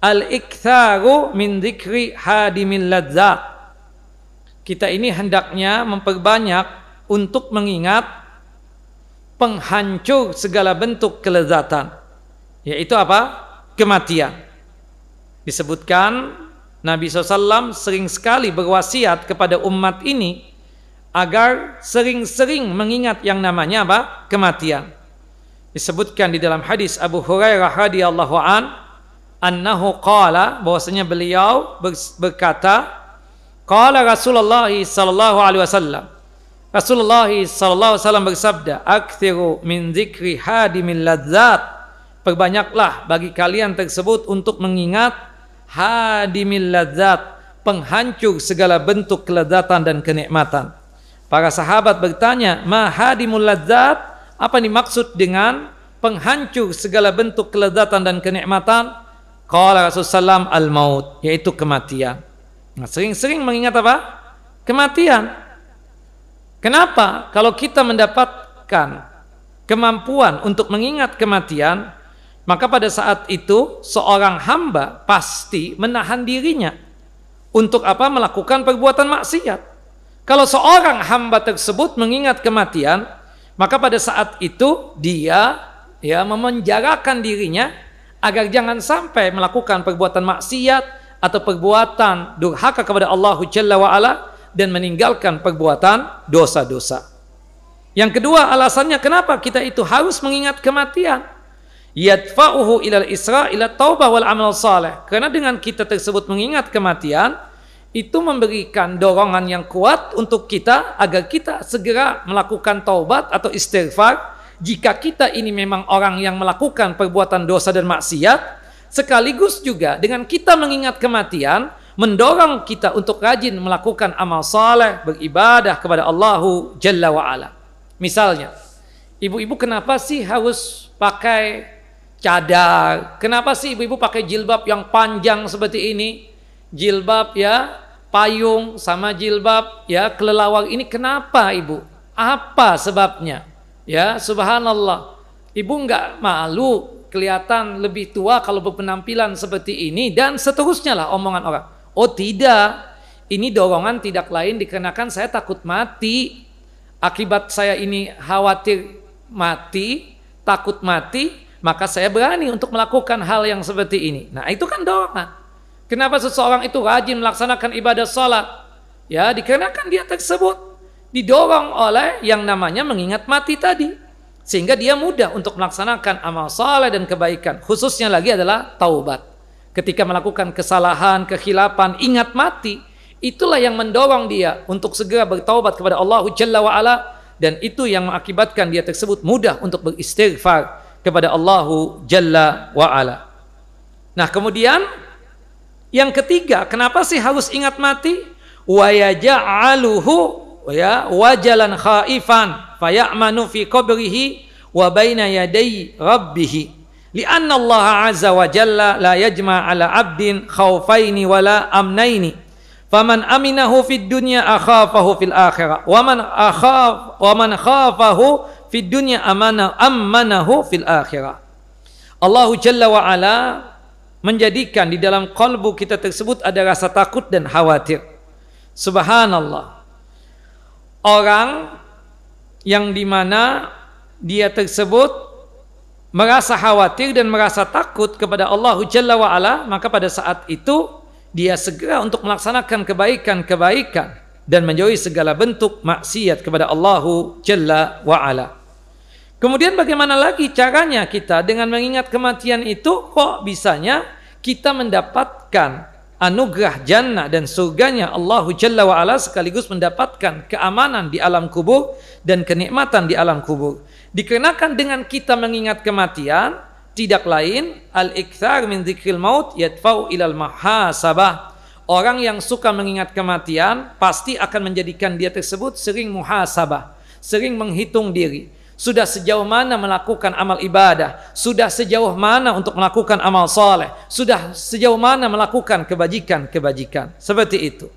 Al-iktharu min dzikri hadimil ladzat. Kita ini hendaknya memperbanyak untuk mengingat penghancur segala bentuk kelezatan, yaitu apa? Kematian. Disebutkan Nabi SAW sering sekali berwasiat kepada umat ini agar sering-sering mengingat yang namanya apa? Kematian. Disebutkan di dalam hadis Abu Hurairah radhiyallahu an annahu qala bahwasanya beliau berkata qala Rasulullah sallallahu alaihi wasallam Rasulullah sallallahu wasallam bersabda aktsiru min dzikri hadimil ladzat perbanyaklah bagi kalian tersebut untuk mengingat hadimil ladzat penghancur segala bentuk kelezatan dan kenikmatan para sahabat bertanya ma hadimul ladzat apa dimaksud dengan penghancur segala bentuk kelezatan dan kenikmatan Qala Rasulullah SAW, al-maut, yaitu kematian. Nah, sering-sering mengingat apa? Kematian. Kenapa? Kalau kita mendapatkan kemampuan untuk mengingat kematian, maka pada saat itu seorang hamba pasti menahan dirinya untuk apa melakukan perbuatan maksiat. Kalau seorang hamba tersebut mengingat kematian, maka pada saat itu dia ya memenjarakan dirinya agar jangan sampai melakukan perbuatan maksiat atau perbuatan durhaka kepada Allah Jalla wa ala dan meninggalkan perbuatan dosa-dosa. Yang kedua alasannya kenapa kita itu harus mengingat kematian? Yadfa'uhu ilal isra ila taubah wal amal saleh. Karena dengan kita tersebut mengingat kematian, itu memberikan dorongan yang kuat untuk kita agar kita segera melakukan taubat atau istighfar jika kita ini memang orang yang melakukan perbuatan dosa dan maksiat, sekaligus juga dengan kita mengingat kematian, mendorong kita untuk rajin melakukan amal saleh, beribadah kepada Allahu Jalla Ala. Misalnya, ibu-ibu kenapa sih harus pakai cadar? Kenapa sih ibu-ibu pakai jilbab yang panjang seperti ini? Jilbab ya, payung sama jilbab ya, kelelawar ini kenapa ibu? Apa sebabnya? Ya, subhanallah. Ibu nggak malu kelihatan lebih tua kalau berpenampilan seperti ini dan seterusnya lah omongan orang. Oh tidak, ini dorongan tidak lain dikenakan saya takut mati. Akibat saya ini khawatir mati, takut mati, maka saya berani untuk melakukan hal yang seperti ini. Nah itu kan dorongan. Kenapa seseorang itu rajin melaksanakan ibadah sholat? Ya dikarenakan dia tersebut didorong oleh yang namanya mengingat mati tadi sehingga dia mudah untuk melaksanakan amal saleh dan kebaikan khususnya lagi adalah taubat ketika melakukan kesalahan kehilapan ingat mati itulah yang mendorong dia untuk segera bertaubat kepada Allah Jalla wa ala dan itu yang mengakibatkan dia tersebut mudah untuk beristighfar kepada Allah Jalla wa ala nah kemudian yang ketiga kenapa sih harus ingat mati wa yaja'aluhu Oh ya wajalan khaifan fayamanu fi qabrihi wa baina yaday rabbih lianna Allah azza wa jalla la yajma ala abdin khaufaini wala amnaini faman aminahu fid dunya akhafahu fil akhirah wa man akhaf wa man khafahu fid dunya amana ammanahu fil akhirah Allah jalla wa ala menjadikan di dalam kalbu kita tersebut ada rasa takut dan khawatir subhanallah orang yang dimana dia tersebut merasa khawatir dan merasa takut kepada Allah Jalla wa'ala, maka pada saat itu dia segera untuk melaksanakan kebaikan-kebaikan dan menjauhi segala bentuk maksiat kepada Allah Jalla wa'ala. Kemudian bagaimana lagi caranya kita dengan mengingat kematian itu kok bisanya kita mendapatkan anugerah jannah dan surganya Allahu Jalla wa ala sekaligus mendapatkan keamanan di alam kubur dan kenikmatan di alam kubur. Dikarenakan dengan kita mengingat kematian, tidak lain al-ikthar min zikril maut yadfau ilal mahasabah. Orang yang suka mengingat kematian pasti akan menjadikan dia tersebut sering muhasabah, sering menghitung diri sudah sejauh mana melakukan amal ibadah? Sudah sejauh mana untuk melakukan amal soleh? Sudah sejauh mana melakukan kebajikan-kebajikan? Seperti itu.